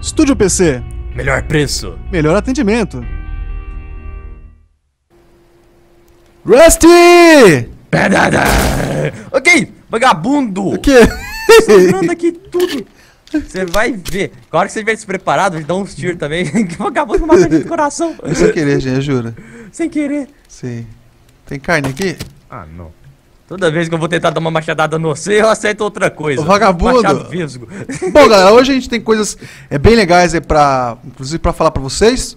Estúdio PC. Melhor preço. Melhor atendimento. Rusty! Pedada! Ok, vagabundo! O quê? Sobrando aqui tudo. Você vai ver. Agora que você estiver despreparado, vai dar uns tiros também. vagabundo mata de coração. Sem querer, gente, juro. Sem querer. Sim. Tem carne aqui? Ah, não. Toda vez que eu vou tentar dar uma machadada no você, eu aceito outra coisa. Vagabundo. Machado visgo. Bom, galera, hoje a gente tem coisas é, bem legais aí é, pra, inclusive para falar para vocês.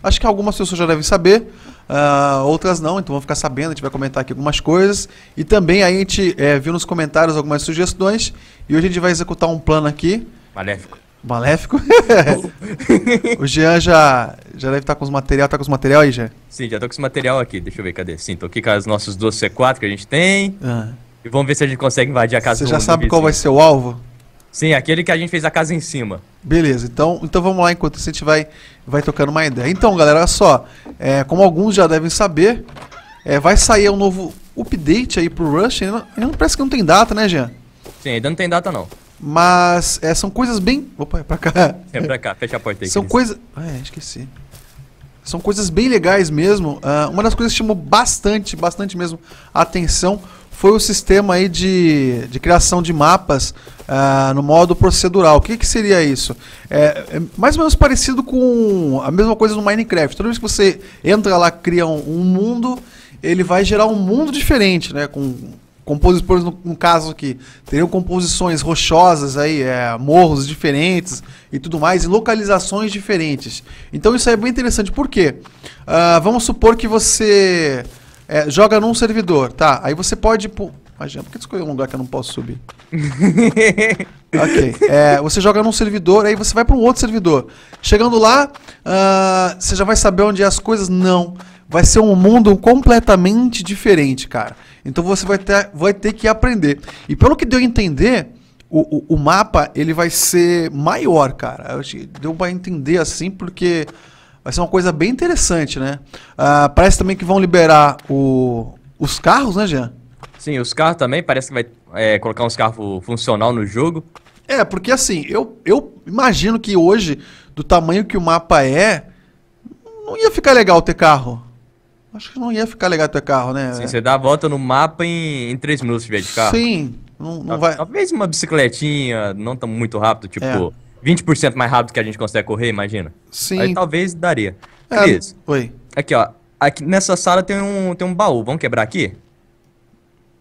Acho que algumas pessoas já devem saber, uh, outras não, então vão ficar sabendo, a gente vai comentar aqui algumas coisas. E também a gente é, viu nos comentários algumas sugestões e hoje a gente vai executar um plano aqui. Maléfico. Maléfico? o Jean já, já deve estar tá com os material. Tá com os material aí, Jean? Sim, já tô com os material aqui. Deixa eu ver, cadê? Sim, tô aqui com os nossos dois C4 que a gente tem. Ah. E vamos ver se a gente consegue invadir a casa Você já sabe qual vai ser o alvo? Sim, aquele que a gente fez a casa em cima. Beleza, então, então vamos lá enquanto a gente vai, vai tocando uma ideia. Então, galera, olha só. É, como alguns já devem saber, é, vai sair um novo update aí pro Rush. Ainda não, parece que não tem data, né, Jean? Sim, ainda não tem data não. Mas é, são coisas bem. Opa, é pra cá. É pra cá, fecha a porta aí. São coisas. Ah, é, esqueci. São coisas bem legais mesmo. Uh, uma das coisas que chamou bastante, bastante mesmo a atenção foi o sistema aí de, de criação de mapas uh, no modo procedural. O que, que seria isso? É, é, mais ou menos parecido com a mesma coisa no Minecraft. Toda vez que você entra lá, cria um, um mundo, ele vai gerar um mundo diferente, né? Com compositores, no, no, caso aqui, teriam composições rochosas aí, é, morros diferentes e tudo mais, e localizações diferentes. Então isso é bem interessante, por quê? Uh, vamos supor que você é, joga num servidor, tá? Aí você pode... Imagina, por que escolheu um lugar que eu não posso subir? ok. É, você joga num servidor, aí você vai para um outro servidor. Chegando lá, uh, você já vai saber onde é as coisas? Não vai ser um mundo completamente diferente, cara. Então você vai ter, vai ter que aprender. E pelo que deu a entender, o, o, o mapa ele vai ser maior, cara. Eu acho que deu para entender assim, porque vai ser uma coisa bem interessante, né? Ah, parece também que vão liberar o, os carros, né, Jean? Sim, os carros também. Parece que vai é, colocar uns carros funcional no jogo. É, porque assim, eu, eu imagino que hoje, do tamanho que o mapa é, não ia ficar legal ter carro. Acho que não ia ficar legal teu carro, né? Sim, você dá a volta no mapa em, em 3 minutos se tiver de carro. Sim, não, não vai. Talvez uma bicicletinha, não tão muito rápido, tipo é. 20% mais rápido que a gente consegue correr, imagina. Sim. Aí talvez daria. É. Cris, Oi. Aqui, ó. Aqui nessa sala tem um, tem um baú. Vamos quebrar aqui?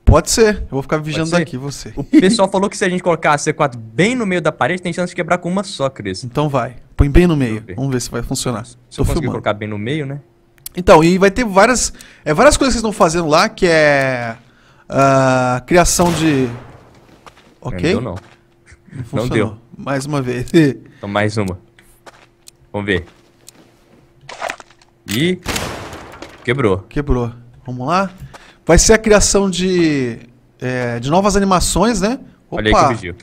Pode ser. Eu vou ficar vigiando daqui você. O pessoal falou que se a gente colocar a C4 bem no meio da parede, tem chance de quebrar com uma só, Cris. Então vai. Põe bem no meio. Vamos ver, Vamos ver se vai funcionar. Se eu conseguir filmando. colocar bem no meio, né? Então, e vai ter várias, é, várias coisas que vocês estão fazendo lá, que é uh, criação de... Ok? Não deu, não. Não, funcionou. não deu. Mais uma vez. então, mais uma. Vamos ver. E... Quebrou. Quebrou. Vamos lá. Vai ser a criação de, é, de novas animações, né? Opa. Olha aí que pediu.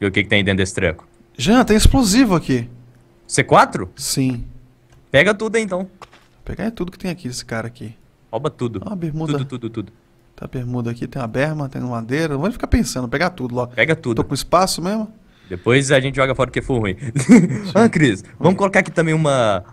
E o que, que tem dentro desse tranco? Jean, tem explosivo aqui. C4? Sim. Pega tudo aí, então. Pega é tudo que tem aqui, esse cara aqui. Rouba tudo. Ó, ah, bermuda. Tudo, tudo, tudo. Tá a bermuda aqui, tem uma berma, tem uma madeira. Não vou ficar pensando, pegar tudo logo. Pega tudo. Tô com espaço mesmo? Depois a gente joga fora porque for ruim. ah, Cris, Oi. vamos colocar aqui também uma.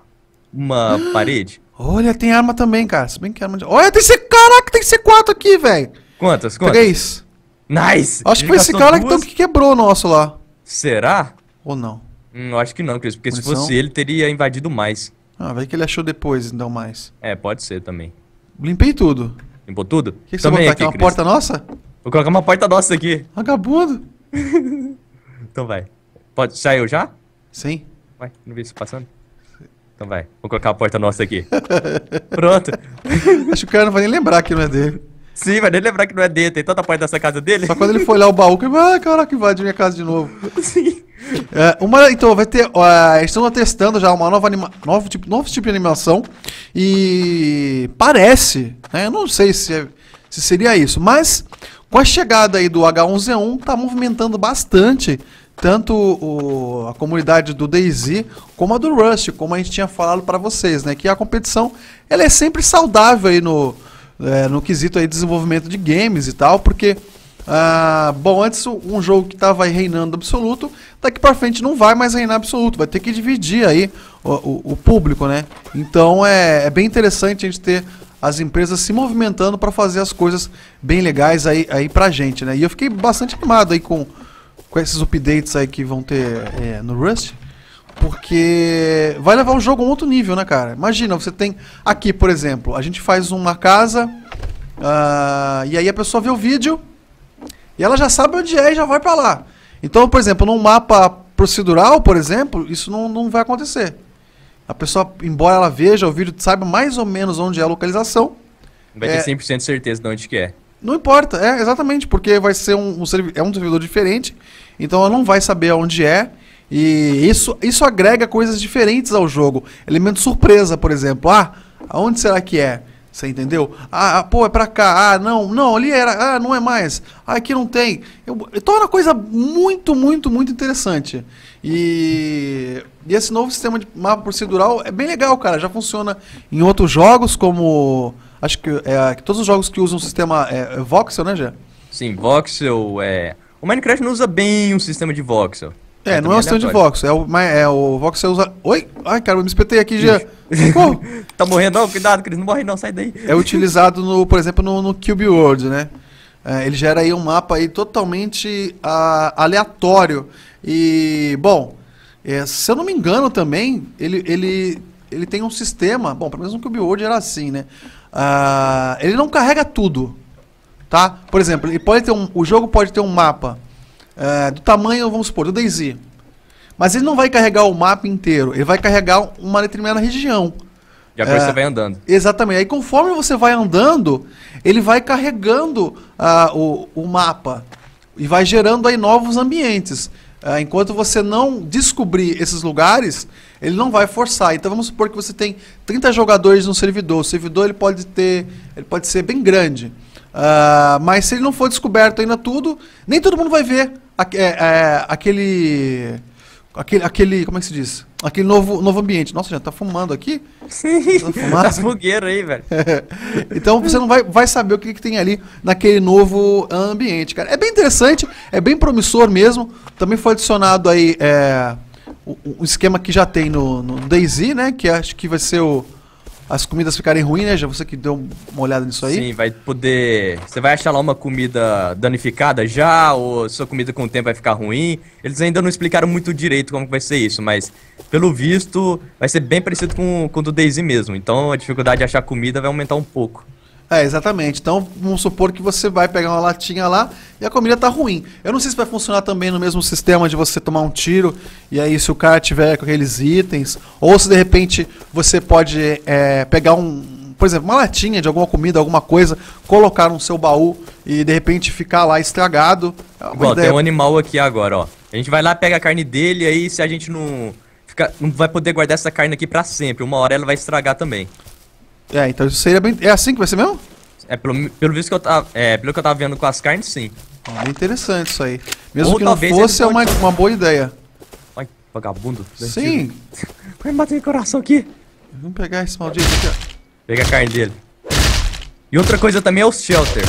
Uma ah! parede. Olha, tem arma também, cara. Se bem que arma de. Olha, tem C. Caraca, tem C4 aqui, velho. Quantas? Quantas? Três. Nice! Acho que foi esse cara duas? que, que quebrou o nosso lá. Será? Ou não? Hum, eu acho que não, Cris, porque Munição? se fosse ele, teria invadido mais. Ah, vai que ele achou depois, então, mais. É, pode ser também. Limpei tudo. Limpou tudo? O que, que também você botar aqui, aqui uma porta nossa? Vou colocar uma porta nossa aqui. Vagabundo. então vai. Pode, saiu já? Sim. Vai, não vi isso passando? Então vai, vou colocar a porta nossa aqui. Pronto. Acho que o cara não vai nem lembrar que não é dele. Sim, vai nem lembrar que não é dele, tem tanta porta dessa casa dele. Só quando ele foi olhar o baú, que ele vai, ah, caraca, invadiu minha casa de novo. Sim. É, uma, então, vai ter. Uh, estamos testando já uma nova anima novo, tipo, novo tipo de animação. E parece, né? Eu não sei se, é, se seria isso, mas com a chegada aí do H1Z1, tá movimentando bastante tanto o, a comunidade do DayZ como a do Rust, como a gente tinha falado para vocês, né? Que a competição ela é sempre saudável aí no, é, no quesito aí de desenvolvimento de games e tal, porque ah, bom, antes um jogo que estava tá, reinando absoluto, daqui para frente não vai mais reinar absoluto, vai ter que dividir aí o, o, o público, né? Então é, é, bem interessante a gente ter as empresas se movimentando para fazer as coisas bem legais aí, aí pra gente, né? E eu fiquei bastante animado aí com, com esses updates aí que vão ter é, no Rust, porque vai levar o jogo a um outro nível, né, cara? Imagina, você tem aqui, por exemplo, a gente faz uma casa ah, e aí a pessoa vê o vídeo e ela já sabe onde é e já vai para lá. Então, por exemplo, num mapa procedural, por exemplo, isso não, não vai acontecer. A pessoa, embora ela veja o vídeo, saiba mais ou menos onde é a localização. Vai é, ter 100% de certeza de onde que é. Não importa, é exatamente, porque vai ser um, um, é um servidor diferente, então ela não vai saber onde é. E isso, isso agrega coisas diferentes ao jogo. Elemento surpresa, por exemplo. Ah, aonde será que é? Você entendeu? Ah, ah, pô, é pra cá. Ah, não, não, ali era. Ah, não é mais. Ah, aqui não tem. Eu, então é uma coisa muito, muito, muito interessante. E, e, esse novo sistema de mapa procedural é bem legal, cara. Já funciona em outros jogos, como. Acho que é, todos os jogos que usam o sistema é, é Voxel, né, Gé? Sim, Voxel é. O Minecraft não usa bem um sistema de Voxel. É, é, não é o stand Vox, é o, é o Vox você usa. Oi? Ai, cara, eu me espetei aqui já. tá morrendo, não? Cuidado, que não morre, não, sai daí. É utilizado, no, por exemplo, no, no Cube World, né? É, ele gera aí um mapa aí totalmente a, ah, aleatório. E, bom, é, se eu não me engano também, ele, ele, ele tem um sistema. Bom, pelo menos no Cube World era assim, né? Ah, ele não carrega tudo. Tá? Por exemplo, ele pode ter um, o jogo pode ter um mapa é, do tamanho, vamos supor, do Daisy. Mas ele não vai carregar o mapa inteiro, ele vai carregar uma determinada região. E acordo é, você vai andando. Exatamente. Aí conforme você vai andando, ele vai carregando uh, o, o mapa e vai gerando aí novos ambientes. Uh, enquanto você não descobrir esses lugares, ele não vai forçar. Então vamos supor que você tem 30 jogadores no servidor. O servidor ele pode ter. ele pode ser bem grande. Uh, mas se ele não for descoberto ainda tudo, nem todo mundo vai ver a, é, é, aquele, aquele, aquele, como é que se diz? Aquele novo, novo ambiente. Nossa, gente tá fumando aqui? Sim, tá, tá fogueira aí, velho. É. Então você não vai, vai saber o que, que tem ali naquele novo ambiente, cara. É bem interessante, é bem promissor mesmo. Também foi adicionado aí é, um esquema que já tem no, no DayZ, né? Que acho que vai ser o as comidas ficarem ruins, né? Já você que deu uma olhada nisso aí. Sim, vai poder. Você vai achar lá uma comida danificada já, ou sua comida com o tempo vai ficar ruim. Eles ainda não explicaram muito direito como vai ser isso, mas pelo visto vai ser bem parecido com, com o do Daisy mesmo. Então a dificuldade de achar comida vai aumentar um pouco. É, exatamente. Então, vamos supor que você vai pegar uma latinha lá e a comida tá ruim. Eu não sei se vai funcionar também no mesmo sistema de você tomar um tiro e aí se o cara tiver com aqueles itens, ou se de repente você pode é, pegar um, por exemplo, uma latinha de alguma comida, alguma coisa, colocar no seu baú e de repente ficar lá estragado. É tem um animal aqui agora, ó. A gente vai lá, pega a carne dele, aí se a gente não, fica, não vai poder guardar essa carne aqui para sempre, uma hora ela vai estragar também. É, então isso seria bem. É assim que vai ser mesmo? É, pelo, pelo visto que eu tava. É, pelo que eu tava vendo com as carnes, sim. Ah, é interessante isso aí. Mesmo Ou que não fosse, é uma, uma boa ideia. Ai, vagabundo. Sim. Vai me bater no coração aqui. Vamos pegar esse maldito aqui, ó. Pega a carne dele. E outra coisa também é o shelter.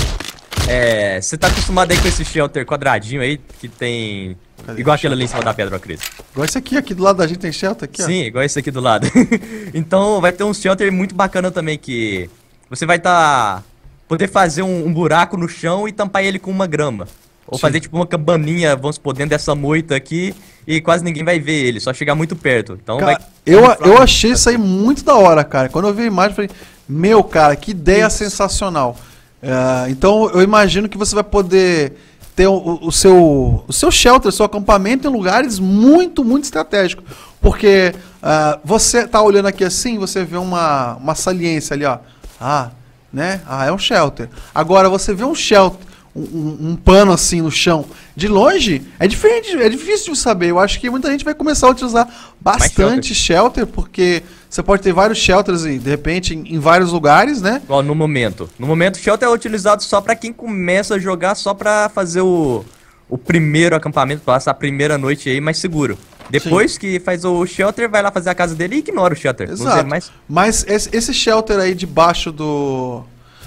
É. Você tá acostumado aí com esse shelter quadradinho aí, que tem Cadê igual aquele ali em cima da pedra, Cris. Igual esse aqui, aqui do lado da gente tem shelter aqui, ó. Sim, igual esse aqui do lado. então vai ter um shelter muito bacana também que você vai tá poder fazer um, um buraco no chão e tampar ele com uma grama. Ou Sim. fazer tipo uma cabaninha, vamos supor, dentro dessa moita aqui e quase ninguém vai ver ele, só chegar muito perto. Então cara, vai... eu, eu achei isso aí muito da hora, cara. Quando eu vi a imagem, eu falei, meu cara, que ideia sensacional. Uh, então eu imagino que você vai poder ter o, o, seu, o seu shelter, seu acampamento em lugares muito, muito estratégicos. Porque uh, você tá olhando aqui assim, você vê uma, uma saliência ali, ó. Ah, né? Ah, é um shelter. Agora, você vê um shelter um, um, pano assim no chão de longe, é diferente, é difícil de saber. Eu acho que muita gente vai começar a utilizar bastante shelter. shelter. porque você pode ter vários shelters e de repente em, em vários lugares, né? Ó, no momento. No momento, shelter é utilizado só para quem começa a jogar, só para fazer o, o primeiro acampamento, passar a primeira noite aí mais seguro. Depois Sim. que faz o shelter, vai lá fazer a casa dele e ignora o shelter. Exato. Mas esse, esse shelter aí debaixo do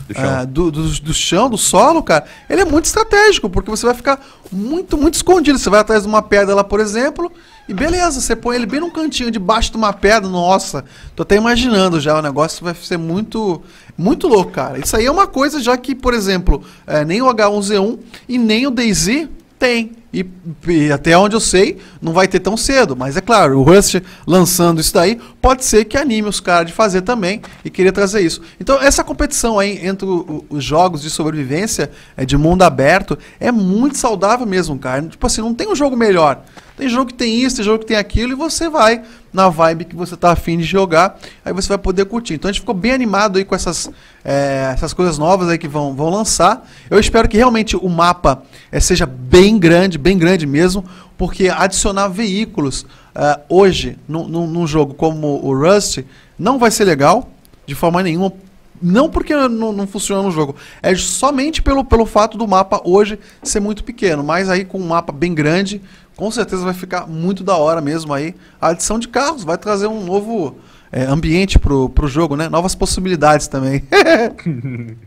do chão. Ah, do, do, do, chão, do solo, cara, ele é muito estratégico, porque você vai ficar muito, muito escondido. Você vai atrás de uma pedra lá, por exemplo, e beleza, você põe ele bem num cantinho debaixo de uma pedra, nossa, tô até imaginando já, o negócio vai ser muito, muito louco, cara. Isso aí é uma coisa já que, por exemplo, é, nem o H1Z1 e nem o DayZ tem. E, e, até onde eu sei, não vai ter tão cedo. Mas é claro, o Rust lançando isso daí, pode ser que anime os caras de fazer também e queria trazer isso. Então, essa competição aí entre os jogos de sobrevivência, é de mundo aberto, é muito saudável mesmo, cara. Tipo assim, não tem um jogo melhor. Tem jogo que tem isso, tem jogo que tem aquilo, e você vai na vibe que você tá afim de jogar, aí você vai poder curtir. Então a gente ficou bem animado aí com essas, é, essas coisas novas aí que vão, vão lançar. Eu espero que realmente o mapa é, seja bem grande, bem grande mesmo, porque adicionar veículos eh, hoje num, num, num jogo como o Rust não vai ser legal de forma nenhuma, não porque não, não, funciona no jogo, é somente pelo, pelo fato do mapa hoje ser muito pequeno. Mas aí com um mapa bem grande, com certeza vai ficar muito da hora mesmo aí a adição de carros, vai trazer um novo é, ambiente pro, pro jogo, né? Novas possibilidades também.